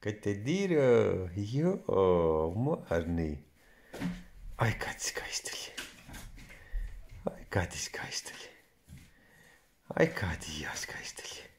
că te diră eu, mărni. Ai cați caistele. Ai cați caistele. Ai cați ias caistele.